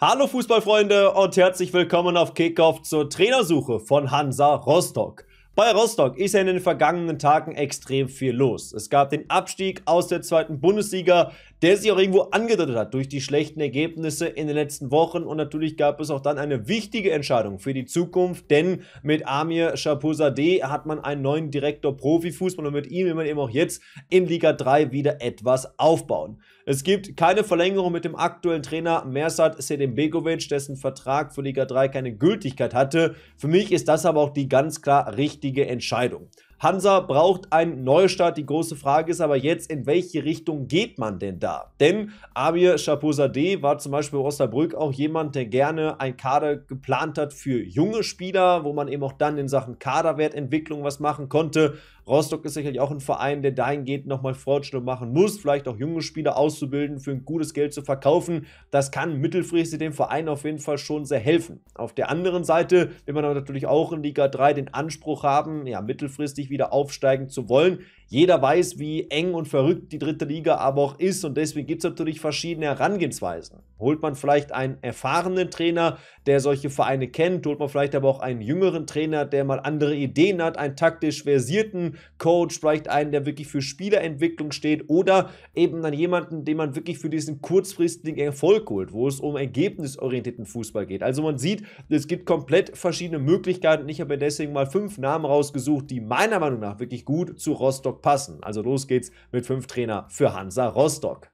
Hallo Fußballfreunde und herzlich willkommen auf Kickoff zur Trainersuche von Hansa Rostock. Bei Rostock ist ja in den vergangenen Tagen extrem viel los. Es gab den Abstieg aus der zweiten Bundesliga, der sich auch irgendwo angedeutet hat durch die schlechten Ergebnisse in den letzten Wochen. Und natürlich gab es auch dann eine wichtige Entscheidung für die Zukunft, denn mit Amir Chapuzadeh hat man einen neuen Direktor Profifußball und mit ihm will man eben auch jetzt in Liga 3 wieder etwas aufbauen. Es gibt keine Verlängerung mit dem aktuellen Trainer Mersat Sedembegovic, dessen Vertrag für Liga 3 keine Gültigkeit hatte. Für mich ist das aber auch die ganz klar richtige richtige Entscheidung. Hansa braucht einen Neustart. Die große Frage ist aber jetzt, in welche Richtung geht man denn da? Denn Amir Chapozadeh war zum Beispiel Osterbrück auch jemand, der gerne ein Kader geplant hat für junge Spieler, wo man eben auch dann in Sachen Kaderwertentwicklung was machen konnte. Rostock ist sicherlich auch ein Verein, der dahingehend nochmal Fortschritte machen muss, vielleicht auch junge Spieler auszubilden, für ein gutes Geld zu verkaufen. Das kann mittelfristig dem Verein auf jeden Fall schon sehr helfen. Auf der anderen Seite will man natürlich auch in Liga 3 den Anspruch haben, ja, mittelfristig wieder aufsteigen zu wollen. Jeder weiß, wie eng und verrückt die dritte Liga aber auch ist und deswegen gibt es natürlich verschiedene Herangehensweisen. Holt man vielleicht einen erfahrenen Trainer, der solche Vereine kennt, holt man vielleicht aber auch einen jüngeren Trainer, der mal andere Ideen hat, einen taktisch versierten Coach, vielleicht einen, der wirklich für Spielerentwicklung steht oder eben dann jemanden, den man wirklich für diesen kurzfristigen Erfolg holt, wo es um ergebnisorientierten Fußball geht. Also man sieht, es gibt komplett verschiedene Möglichkeiten. Ich habe mir deswegen mal fünf Namen rausgesucht, die meiner Meinung nach wirklich gut zu Rostock Rostock passen. Also los geht's mit fünf Trainer für Hansa Rostock.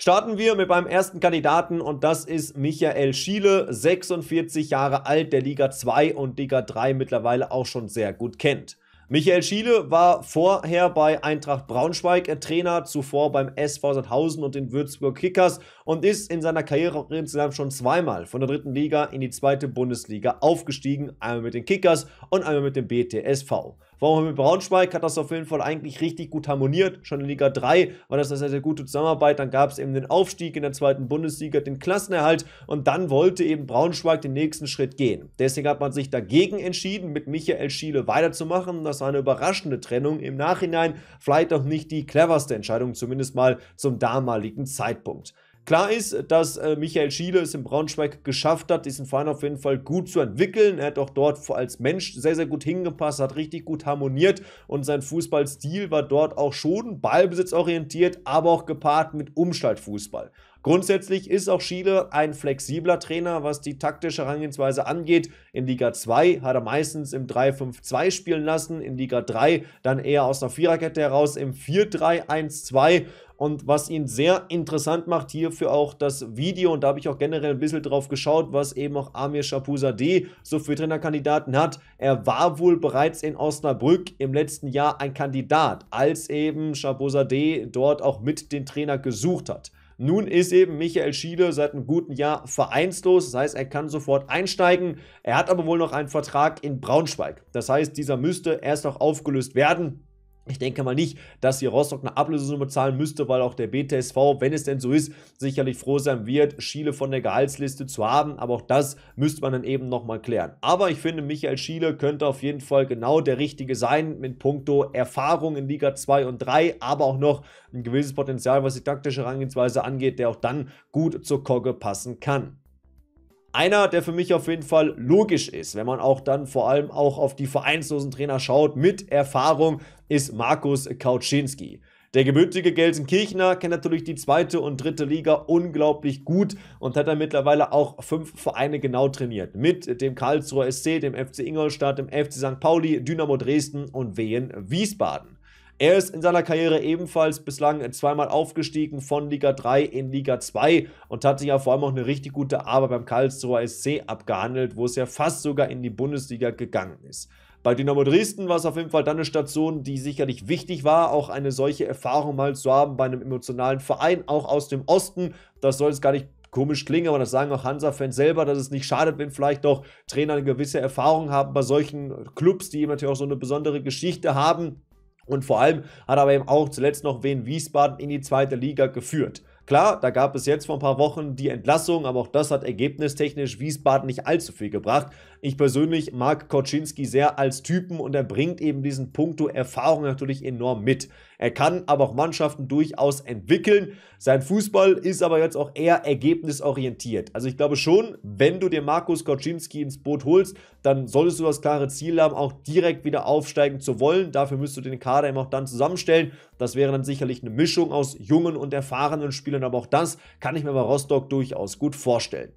Starten wir mit meinem ersten Kandidaten und das ist Michael Schiele, 46 Jahre alt, der Liga 2 und Liga 3 mittlerweile auch schon sehr gut kennt. Michael Schiele war vorher bei Eintracht Braunschweig äh, Trainer, zuvor beim SV Sandhausen und den Würzburg Kickers und ist in seiner Karriere insgesamt schon zweimal von der dritten Liga in die zweite Bundesliga aufgestiegen, einmal mit den Kickers und einmal mit dem BTSV. Vor allem mit Braunschweig hat das auf jeden Fall eigentlich richtig gut harmoniert. Schon in Liga 3 war das eine sehr, sehr gute Zusammenarbeit. Dann gab es eben den Aufstieg in der zweiten Bundesliga, den Klassenerhalt und dann wollte eben Braunschweig den nächsten Schritt gehen. Deswegen hat man sich dagegen entschieden, mit Michael Schiele weiterzumachen. Das war eine überraschende Trennung. Im Nachhinein vielleicht auch nicht die cleverste Entscheidung, zumindest mal zum damaligen Zeitpunkt. Klar ist, dass äh, Michael Schiele es in Braunschweig geschafft hat, diesen Verein auf jeden Fall gut zu entwickeln. Er hat auch dort als Mensch sehr, sehr gut hingepasst, hat richtig gut harmoniert und sein Fußballstil war dort auch schon ballbesitzorientiert, aber auch gepaart mit Umschaltfußball. Grundsätzlich ist auch Schiele ein flexibler Trainer, was die taktische Herangehensweise angeht. In Liga 2 hat er meistens im 3-5-2 spielen lassen, in Liga 3 dann eher aus einer Viererkette heraus im 4-3-1-2. Und was ihn sehr interessant macht, hierfür auch das Video. Und da habe ich auch generell ein bisschen drauf geschaut, was eben auch Amir D so für Trainerkandidaten hat. Er war wohl bereits in Osnabrück im letzten Jahr ein Kandidat, als eben D dort auch mit den Trainer gesucht hat. Nun ist eben Michael Schiele seit einem guten Jahr vereinslos, das heißt, er kann sofort einsteigen. Er hat aber wohl noch einen Vertrag in Braunschweig. Das heißt, dieser müsste erst noch aufgelöst werden. Ich denke mal nicht, dass hier Rostock eine Ablösesumme zahlen müsste, weil auch der BTSV, wenn es denn so ist, sicherlich froh sein wird, Schiele von der Gehaltsliste zu haben. Aber auch das müsste man dann eben nochmal klären. Aber ich finde, Michael Schiele könnte auf jeden Fall genau der Richtige sein mit puncto Erfahrung in Liga 2 und 3, aber auch noch ein gewisses Potenzial, was die taktische Herangehensweise angeht, der auch dann gut zur Kogge passen kann. Einer, der für mich auf jeden Fall logisch ist, wenn man auch dann vor allem auch auf die vereinslosen Trainer schaut mit Erfahrung, ist Markus Kautschinski. Der gebürtige Gelsenkirchner kennt natürlich die zweite und dritte Liga unglaublich gut und hat dann mittlerweile auch fünf Vereine genau trainiert. Mit dem Karlsruher SC, dem FC Ingolstadt, dem FC St. Pauli, Dynamo Dresden und Wehen Wiesbaden. Er ist in seiner Karriere ebenfalls bislang zweimal aufgestiegen von Liga 3 in Liga 2 und hat sich ja vor allem auch eine richtig gute Arbeit beim Karlsruher SC abgehandelt, wo es ja fast sogar in die Bundesliga gegangen ist. Bei Dynamo Dresden war es auf jeden Fall dann eine Station, die sicherlich wichtig war, auch eine solche Erfahrung mal zu haben bei einem emotionalen Verein, auch aus dem Osten. Das soll es gar nicht komisch klingen, aber das sagen auch Hansa-Fans selber, dass es nicht schadet, wenn vielleicht doch Trainer eine gewisse Erfahrung haben bei solchen Clubs, die natürlich auch so eine besondere Geschichte haben. Und vor allem hat aber eben auch zuletzt noch Wien Wiesbaden in die zweite Liga geführt. Klar, da gab es jetzt vor ein paar Wochen die Entlassung, aber auch das hat ergebnistechnisch Wiesbaden nicht allzu viel gebracht. Ich persönlich mag Koczynski sehr als Typen und er bringt eben diesen Punkto Erfahrung natürlich enorm mit. Er kann aber auch Mannschaften durchaus entwickeln. Sein Fußball ist aber jetzt auch eher ergebnisorientiert. Also ich glaube schon, wenn du dir Markus Koczynski ins Boot holst, dann solltest du das klare Ziel haben, auch direkt wieder aufsteigen zu wollen. Dafür müsstest du den Kader eben auch dann zusammenstellen. Das wäre dann sicherlich eine Mischung aus jungen und erfahrenen Spielern spielen. Aber auch das kann ich mir bei Rostock durchaus gut vorstellen.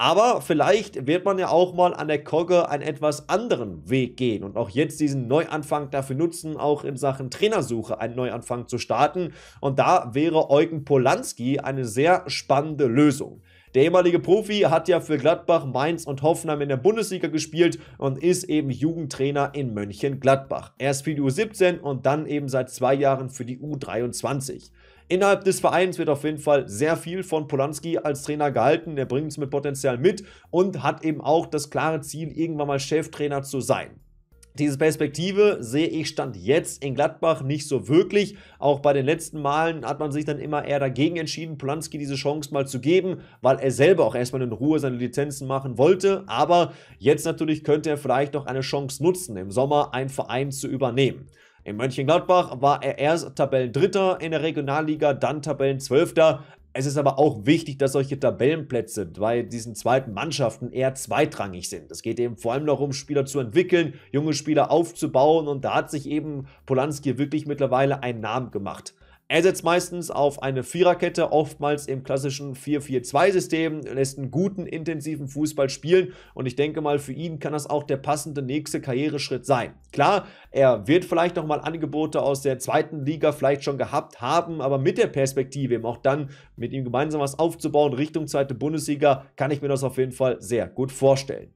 Aber vielleicht wird man ja auch mal an der Kogge einen etwas anderen Weg gehen und auch jetzt diesen Neuanfang dafür nutzen, auch in Sachen Trainersuche einen Neuanfang zu starten. Und da wäre Eugen Polanski eine sehr spannende Lösung. Der ehemalige Profi hat ja für Gladbach, Mainz und Hoffenheim in der Bundesliga gespielt und ist eben Jugendtrainer in Mönchengladbach. Erst für die U17 und dann eben seit zwei Jahren für die U23. Innerhalb des Vereins wird auf jeden Fall sehr viel von Polanski als Trainer gehalten. Er bringt es mit Potenzial mit und hat eben auch das klare Ziel, irgendwann mal Cheftrainer zu sein. Diese Perspektive sehe ich stand jetzt in Gladbach nicht so wirklich. Auch bei den letzten Malen hat man sich dann immer eher dagegen entschieden, Polanski diese Chance mal zu geben, weil er selber auch erstmal in Ruhe seine Lizenzen machen wollte. Aber jetzt natürlich könnte er vielleicht noch eine Chance nutzen, im Sommer einen Verein zu übernehmen. In Mönchengladbach war er erst Tabellendritter in der Regionalliga, dann Tabellenzwölfter. Es ist aber auch wichtig, dass solche Tabellenplätze bei diesen zweiten Mannschaften eher zweitrangig sind. Es geht eben vor allem darum, Spieler zu entwickeln, junge Spieler aufzubauen und da hat sich eben Polanski wirklich mittlerweile einen Namen gemacht. Er setzt meistens auf eine Viererkette, oftmals im klassischen 4-4-2-System, lässt einen guten, intensiven Fußball spielen und ich denke mal, für ihn kann das auch der passende nächste Karriereschritt sein. Klar, er wird vielleicht nochmal Angebote aus der zweiten Liga vielleicht schon gehabt haben, aber mit der Perspektive, eben auch dann mit ihm gemeinsam was aufzubauen, Richtung zweite Bundesliga, kann ich mir das auf jeden Fall sehr gut vorstellen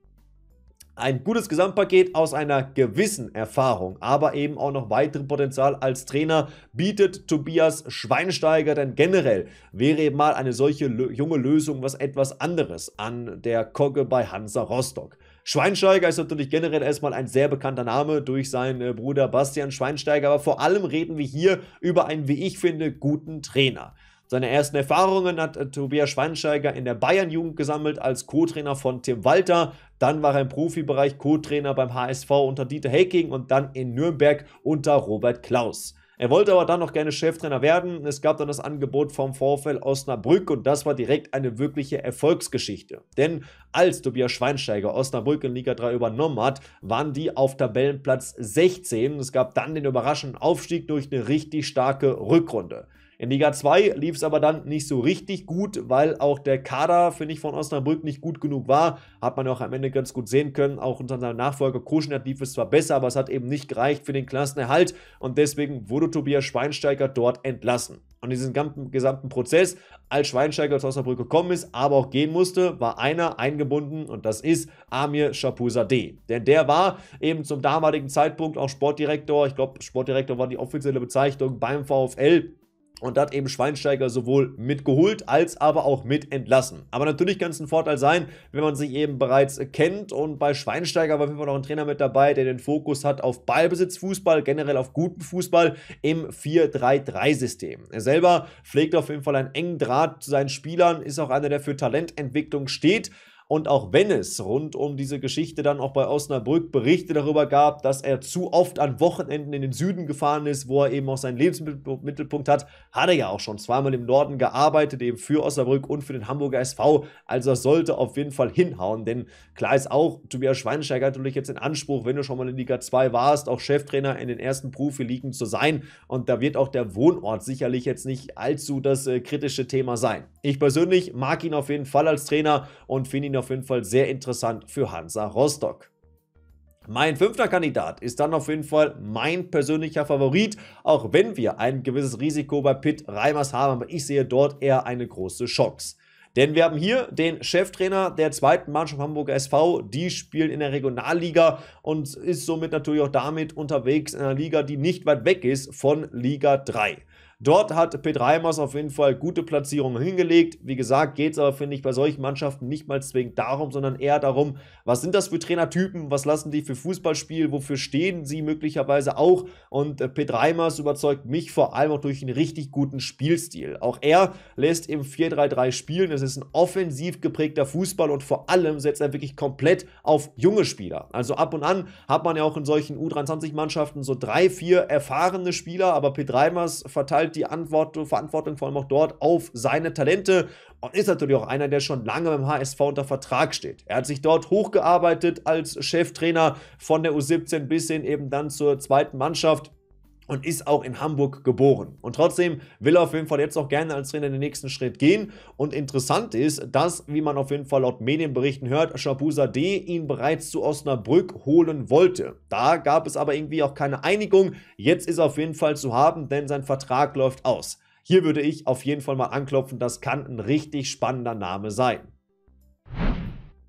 ein gutes Gesamtpaket aus einer gewissen Erfahrung, aber eben auch noch weitere Potenzial als Trainer bietet Tobias Schweinsteiger, denn generell wäre eben mal eine solche junge Lösung was etwas anderes an der Kogge bei Hansa Rostock. Schweinsteiger ist natürlich generell erstmal ein sehr bekannter Name durch seinen äh, Bruder Bastian Schweinsteiger, aber vor allem reden wir hier über einen, wie ich finde, guten Trainer. Seine ersten Erfahrungen hat äh, Tobias Schweinsteiger in der Bayern-Jugend gesammelt als Co-Trainer von Tim Walter. Dann war er im Profibereich Co-Trainer beim HSV unter Dieter Hecking und dann in Nürnberg unter Robert Klaus. Er wollte aber dann noch gerne Cheftrainer werden. Es gab dann das Angebot vom Vorfeld Osnabrück und das war direkt eine wirkliche Erfolgsgeschichte. Denn als Tobias Schweinsteiger Osnabrück in Liga 3 übernommen hat, waren die auf Tabellenplatz 16. Es gab dann den überraschenden Aufstieg durch eine richtig starke Rückrunde. In Liga 2 lief es aber dann nicht so richtig gut, weil auch der Kader, finde ich, von Osnabrück nicht gut genug war. Hat man auch am Ende ganz gut sehen können. Auch unter seinem Nachfolger Kuschnert lief es zwar besser, aber es hat eben nicht gereicht für den Klassenerhalt und deswegen wurde Tobias Schweinsteiger dort entlassen. Und diesen gesamten Prozess, als Schweinsteiger aus Osnabrück gekommen ist, aber auch gehen musste, war einer eingebunden und das ist Amir Shapuzadeh. Denn der war eben zum damaligen Zeitpunkt auch Sportdirektor, ich glaube, Sportdirektor war die offizielle Bezeichnung beim VfL und da hat eben Schweinsteiger sowohl mitgeholt als aber auch mit entlassen. Aber natürlich kann es ein Vorteil sein, wenn man sich eben bereits kennt. Und bei Schweinsteiger war auf jeden Fall noch ein Trainer mit dabei, der den Fokus hat auf Ballbesitzfußball, generell auf guten Fußball im 4-3-3-System. Er selber pflegt auf jeden Fall einen engen Draht zu seinen Spielern, ist auch einer, der für Talententwicklung steht. Und auch wenn es rund um diese Geschichte dann auch bei Osnabrück Berichte darüber gab, dass er zu oft an Wochenenden in den Süden gefahren ist, wo er eben auch seinen Lebensmittelpunkt hat, hat er ja auch schon zweimal im Norden gearbeitet, eben für Osnabrück und für den Hamburger SV. Also das sollte auf jeden Fall hinhauen, denn klar ist auch, Tobias Schweinsteiger hat natürlich jetzt in Anspruch, wenn du schon mal in Liga 2 warst, auch Cheftrainer in den ersten Profiligen zu sein. Und da wird auch der Wohnort sicherlich jetzt nicht allzu das äh, kritische Thema sein. Ich persönlich mag ihn auf jeden Fall als Trainer und finde ihn auf auf jeden Fall sehr interessant für Hansa Rostock. Mein fünfter Kandidat ist dann auf jeden Fall mein persönlicher Favorit, auch wenn wir ein gewisses Risiko bei Pitt Reimers haben, aber ich sehe dort eher eine große Chance. Denn wir haben hier den Cheftrainer der zweiten Mannschaft Hamburger SV. Die spielen in der Regionalliga und ist somit natürlich auch damit unterwegs in einer Liga, die nicht weit weg ist von Liga 3. Dort hat Peter Heimers auf jeden Fall gute Platzierungen hingelegt. Wie gesagt, geht es aber, finde ich, bei solchen Mannschaften nicht mal zwingend darum, sondern eher darum, was sind das für Trainertypen, was lassen die für Fußball wofür stehen sie möglicherweise auch. Und äh, Peter Heimers überzeugt mich vor allem auch durch einen richtig guten Spielstil. Auch er lässt im 4-3-3 spielen. Es ist ein offensiv geprägter Fußball und vor allem setzt er wirklich komplett auf junge Spieler. Also ab und an hat man ja auch in solchen U23-Mannschaften so drei, vier erfahrene Spieler, aber Peter Heimers verteilt halt die Verantwortung vor allem auch dort auf seine Talente und ist natürlich auch einer, der schon lange beim HSV unter Vertrag steht. Er hat sich dort hochgearbeitet als Cheftrainer von der U17 bis hin eben dann zur zweiten Mannschaft und ist auch in Hamburg geboren. Und trotzdem will er auf jeden Fall jetzt auch gerne als Trainer den nächsten Schritt gehen. Und interessant ist, dass, wie man auf jeden Fall laut Medienberichten hört, Shabusa D. ihn bereits zu Osnabrück holen wollte. Da gab es aber irgendwie auch keine Einigung. Jetzt ist er auf jeden Fall zu haben, denn sein Vertrag läuft aus. Hier würde ich auf jeden Fall mal anklopfen, das kann ein richtig spannender Name sein.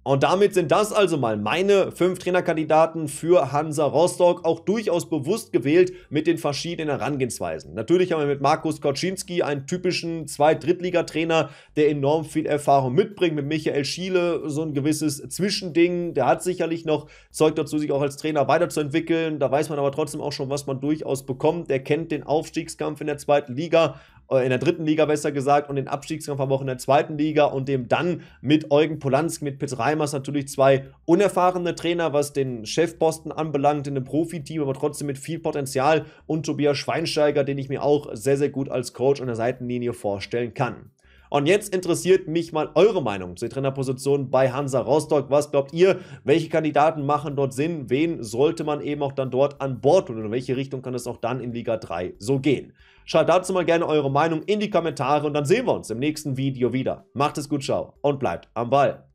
Und damit sind das also mal meine fünf Trainerkandidaten für Hansa Rostock auch durchaus bewusst gewählt mit den verschiedenen Herangehensweisen. Natürlich haben wir mit Markus Koczynski einen typischen Zweit-Drittliga-Trainer, der enorm viel Erfahrung mitbringt, mit Michael Schiele so ein gewisses Zwischending. Der hat sicherlich noch Zeug dazu, sich auch als Trainer weiterzuentwickeln. Da weiß man aber trotzdem auch schon, was man durchaus bekommt. Der kennt den Aufstiegskampf in der zweiten Liga äh, in der dritten Liga besser gesagt, und den Abstiegskampf aber auch in der zweiten Liga und dem dann mit Eugen Polanski, mit Pitt Reimers natürlich zwei unerfahrene Trainer, was den Chefposten anbelangt in einem Profiteam, aber trotzdem mit viel Potenzial und Tobias Schweinsteiger, den ich mir auch sehr, sehr gut als Coach an der Seitenlinie vorstellen kann. Und jetzt interessiert mich mal eure Meinung zur Trainerposition bei Hansa Rostock. Was glaubt ihr? Welche Kandidaten machen dort Sinn? Wen sollte man eben auch dann dort an Bord und in welche Richtung kann es auch dann in Liga 3 so gehen? Schreibt dazu mal gerne eure Meinung in die Kommentare und dann sehen wir uns im nächsten Video wieder. Macht es gut, ciao und bleibt am Ball.